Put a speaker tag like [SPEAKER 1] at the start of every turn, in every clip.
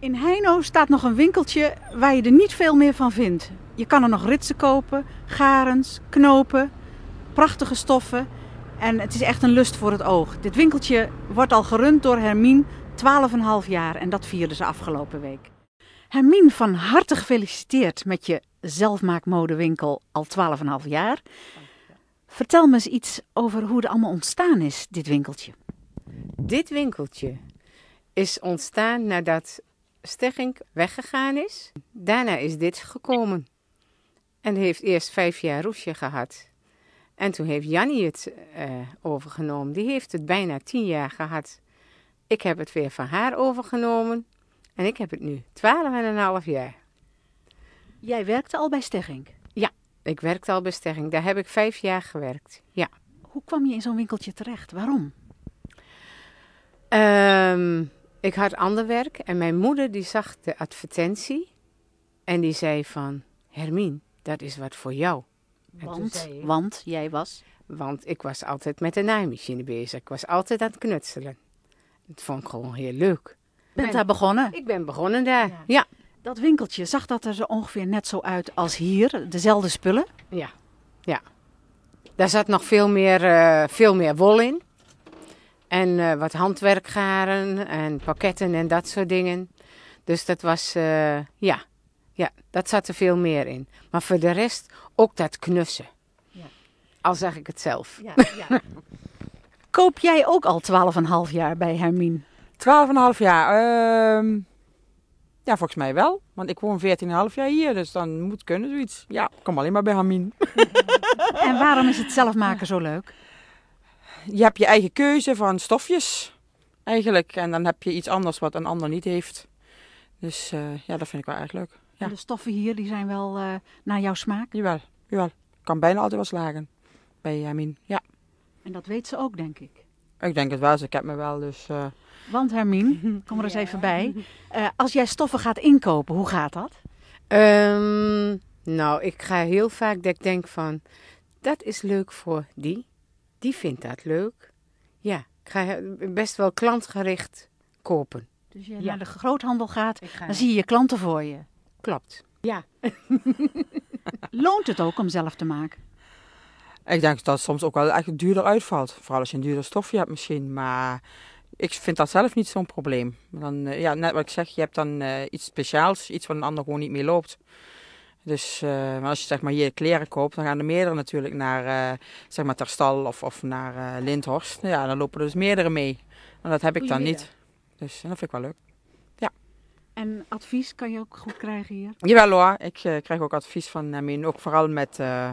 [SPEAKER 1] In Heino staat nog een winkeltje waar je er niet veel meer van vindt. Je kan er nog ritsen kopen, garens, knopen, prachtige stoffen. En het is echt een lust voor het oog. Dit winkeltje wordt al gerund door Hermine 12,5 jaar en dat vierden ze afgelopen week. Hermine, van harte gefeliciteerd met je zelfmaakmodewinkel al 12,5 jaar. Vertel me eens iets over hoe het allemaal ontstaan
[SPEAKER 2] is, dit winkeltje. Dit winkeltje is ontstaan nadat Stegging weggegaan is. Daarna is dit gekomen. En heeft eerst vijf jaar roesje gehad. En toen heeft Jannie het eh, overgenomen. Die heeft het bijna tien jaar gehad. Ik heb het weer van haar overgenomen. En ik heb het nu twaalf en een half jaar. Jij werkte al bij Stegging? Ja, ik werkte al bij Stegging. Daar heb ik vijf jaar gewerkt, ja.
[SPEAKER 1] Hoe kwam je in zo'n winkeltje
[SPEAKER 2] terecht? Waarom? Ehm, ik had ander werk en mijn moeder die zag de advertentie en die zei van Hermine, dat is wat voor jou. Want, want jij was? Want ik was altijd met de naaimachine bezig. Ik was altijd aan het knutselen. Dat vond ik gewoon heel leuk. Je bent daar begonnen?
[SPEAKER 1] Ik ben begonnen daar, ja. Dat winkeltje, zag dat er zo ongeveer net zo uit als hier? Dezelfde
[SPEAKER 2] spullen? Ja, ja. Daar zat nog veel meer, eh, veel meer wol in. En eh, wat handwerkgaren en pakketten en dat soort dingen. Dus dat was, eh, ja, ja, dat zat er veel meer in. Maar voor de rest ook dat knussen. Ja. Al zeg ik het zelf. Ja, ja.
[SPEAKER 3] Koop jij ook al 12,5 jaar bij Hermine? 12,5 jaar. Ehm, ja, volgens mij wel. Want ik woon 14,5 jaar hier, dus dan moet kunnen zoiets. Ja, kom alleen maar bij Hermine. en waarom is het zelf maken zo leuk? je hebt je eigen keuze van stofjes eigenlijk. En dan heb je iets anders wat een ander niet heeft. Dus eh, ja, dat vind ik wel erg leuk. de stoffen hier die zijn wel eh, naar jouw smaak? Jawel, jawel. Kan bijna altijd wel slagen bij Hermine, eh, ja. En dat weet ze ook, denk ik. Ik denk het wel, ze kent me wel, dus...
[SPEAKER 1] Want Hermine, kom er eens even bij.
[SPEAKER 2] als jij stoffen gaat inkopen, hoe gaat dat? Ehm, nou, ik ga heel vaak dat ik denk van... Dat is leuk voor die die vindt dat leuk. Ja, ik ga eh, best wel klantgericht kopen. Dus je naar de groothandel
[SPEAKER 1] gaat, dan zie je je
[SPEAKER 2] klanten voor je. Klopt, ja.
[SPEAKER 3] Loont het ook om zelf te maken? Ik denk dat het soms ook wel echt duurder uitvalt. Vooral als je een dure stofje hebt misschien. Maar ik vind dat zelf niet zo'n probleem. Dan, eh, ja, net wat ik zeg, je hebt dan eh, iets speciaals. Iets wat een ander gewoon niet meer loopt. Dus eh, als je zeg maar hier kleren koopt, dan gaan er meerdere natuurlijk naar eh, zeg maar Terstal of, of naar uh, Lindhorst. Ja, dan lopen er dus meerdere mee. En dat heb ik dan niet. Dus dat vind ik wel leuk. Ja.
[SPEAKER 1] En advies kan je ook goed krijgen hier?
[SPEAKER 3] Jawel hoor. Ik krijg ook advies van Nemin. Ook vooral met... een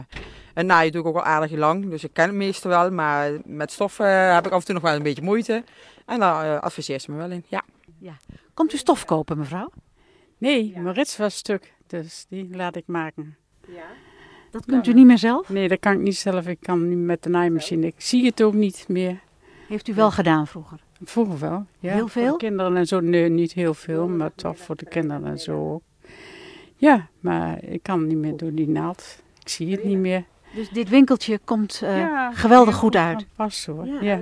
[SPEAKER 3] naaien nou, doe ik ook al aardig lang. Dus ik ken het meeste wel. Maar met stoffen heb ik af en toe nog wel een beetje moeite. En daar adviseert ze me wel in. Ja. ja. Komt u stof
[SPEAKER 4] kopen, mevrouw? Nee, ja. mijn rits was stuk. Dus die laat ik maken. Ja. Dat kunt u niet meer zelf? Nee, dat kan ik niet zelf. Ik kan niet met de naaimachine. Ik zie het ook niet meer.
[SPEAKER 1] Heeft u wel gedaan vroeger? Vroeger wel,
[SPEAKER 4] Heel veel? Voor kinderen en zo, nee, niet heel veel, oh, maar toch voor de kinderen en zo ook. Ja, maar ik kan niet meer door die naald. Ik zie het oh, niet meer.
[SPEAKER 1] Dus dit winkeltje komt eh, geweldig goed uit. Pas hoor. Ja. ja.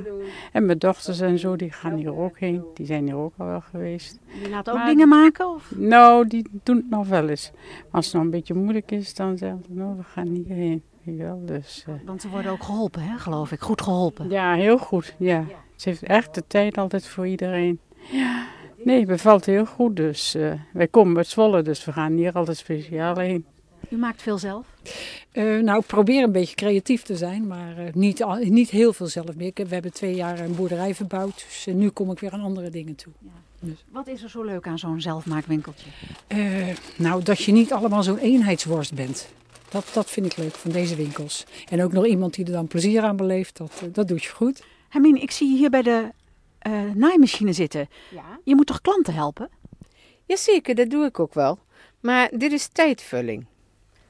[SPEAKER 4] En mijn dochters en zo, die gaan hier ook heen. Die zijn hier ook al wel geweest. Die laten ook dingen maken? Of? Nou, die doen het nog wel eens. Maar als het nog een beetje moeilijk is, dan zeggen ze, nou, we gaan hierheen. Ja, dus, uh, Want ze worden ook geholpen, hè, geloof ik. Goed geholpen. Ja, heel goed. Ja. Ze heeft echt de tijd altijd voor iedereen. Ja. Nee, bevalt heel goed. Dus eh, wij komen met Zwolle, dus we gaan hier altijd speciaal heen.
[SPEAKER 1] U maakt veel zelf? Eh, nou, ik probeer een beetje creatief te zijn, maar eh, niet, niet heel veel zelf meer. We hebben twee jaar een boerderij verbouwd, dus eh, nu kom ik weer aan andere dingen toe. Ja. Dus. Wat is er zo leuk aan zo'n zelfmaakwinkeltje? nou, dat je niet allemaal zo'n eenheidsworst bent. Dat, dat vind ik leuk van deze winkels. En ook nog iemand die er dan plezier aan beleeft, dat, dat doet je goed. Hermine, ik zie je hier bij de naaimachine zitten. Ja? Je moet toch klanten helpen?
[SPEAKER 2] Jazeker, dat doe ik ook wel. Maar dit is tijdvulling.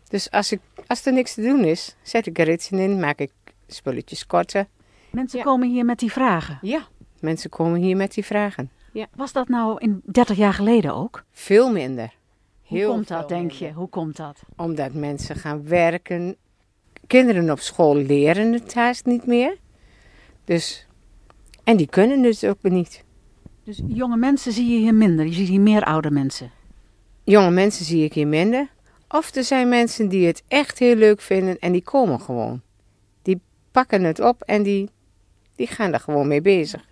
[SPEAKER 2] Dus als, ik, als er niks te doen is, zet ik er iets in, maak ik spulletjes korter. Mensen komen hier met die vragen? Ja, mensen komen hier met die vragen.
[SPEAKER 1] Ja. Was dat nou in
[SPEAKER 2] 30 jaar geleden ook? Veel minder. Hoe komt dat, denk je? Hoe komt dat? Omdat mensen gaan werken. Kinderen op school leren het haast niet meer. Dus, en die kunnen het dus ook niet. Dus jonge mensen zie je hier minder? Je ziet hier meer oude mensen? Jonge mensen zie ik hier minder. Of er zijn mensen die het echt heel leuk vinden en die komen gewoon. Die pakken het op en die, die gaan er gewoon mee bezig.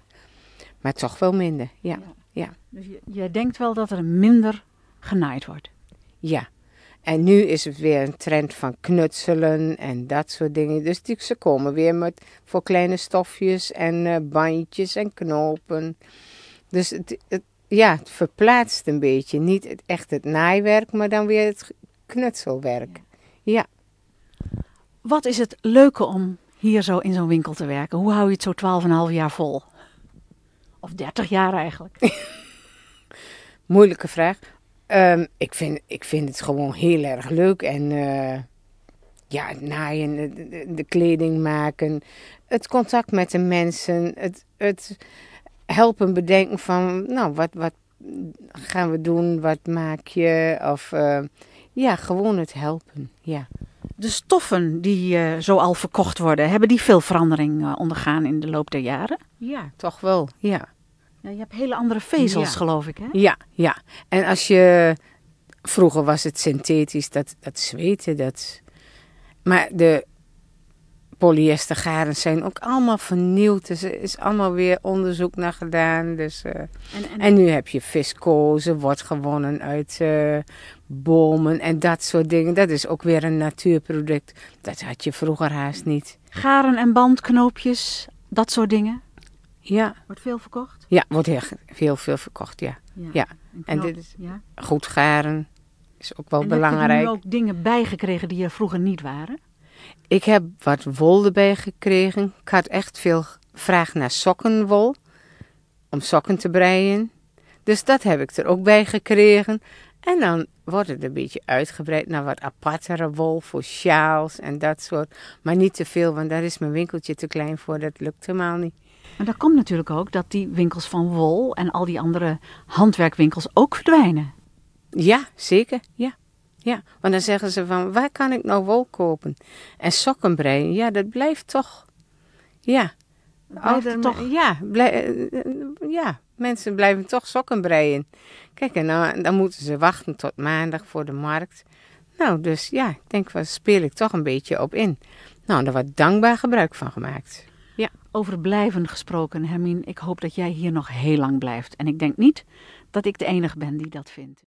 [SPEAKER 2] Maar toch wel minder, ja. ja.
[SPEAKER 1] Dus jij denkt wel dat er minder genaaid wordt?
[SPEAKER 2] Ja. En nu is het weer een trend van knutselen en dat soort dingen. Dus die, ze komen weer met, voor kleine stofjes en eh, bandjes en knopen. Dus het, ja, het verplaatst een beetje. Niet echt het naaiwerk, maar dan weer het, knutselwerk. Ja.
[SPEAKER 1] Wat is het leuke om hier zo in zo'n winkel te werken? Hoe hou je het zo
[SPEAKER 2] 12,5 jaar vol? Of 30 jaar eigenlijk? Moeilijke vraag. Ehm, ik, vind, ik vind het gewoon heel erg leuk. En eh, ja, het naaien, de, de, kleding maken, het contact met de mensen, het, het helpen bedenken van, nou, wat, wat gaan we doen? Wat maak je? Of... Eh, ja, gewoon het helpen. Ja.
[SPEAKER 1] De stoffen die uh, zo al verkocht worden, hebben die veel verandering eh, ondergaan in de loop der jaren? Ja, toch wel. Ja. ja je hebt hele andere vezels, geloof ik. Hè? Ja,
[SPEAKER 2] ja. En als je. Vroeger was het synthetisch, dat, dat zweten, dat. Maar de Polyestergaren zijn ook allemaal vernieuwd. Dus er is allemaal weer onderzoek naar gedaan. Dus, eh, en, en, nu heb je viscoze, wordt gewonnen uit eh, bomen en dat soort dingen. Dat is ook weer een natuurproduct. Dat had je vroeger haast niet.
[SPEAKER 1] Garen en bandknoopjes, dat soort dingen? Ja. Wordt veel verkocht?
[SPEAKER 2] Ja, wordt heel, veel, veel verkocht, ja. ja. En, dit is goed garen. Is ook wel belangrijk. Heb je
[SPEAKER 1] ook dingen bijgekregen die er vroeger niet
[SPEAKER 2] waren? Ik heb wat wol erbij gekregen. Ik had echt veel vraag naar sokkenwol. Om sokken te breien. Dus dat heb ik er ook bij gekregen. En dan wordt het een beetje uitgebreid naar wat apartere wol voor sjaals en dat soort. Maar niet te veel, want daar is mijn winkeltje te klein voor. Dat lukt helemaal niet.
[SPEAKER 1] Maar dat komt natuurlijk ook dat die winkels van wol en al die andere handwerkwinkels ook
[SPEAKER 2] verdwijnen. Ja, zeker. Ja. Ja, want dan zeggen ze van, waar kan ik nou wol kopen? En sokken breien. ja, dat blijft toch... Ja, Blijven toch? Ja, eh, eh, ja, mensen blijven toch sokken breien. Kijk, en dan, moeten ze wachten tot maandag voor de markt. Nou, dus ja, ik denk, daar speel ik toch een beetje op in. Nou, daar wordt dankbaar gebruik van gemaakt.
[SPEAKER 1] Ja. Over blijven gesproken, Hermine. Ik hoop dat jij hier nog heel lang blijft. En ik denk niet dat ik de enige ben die dat vindt.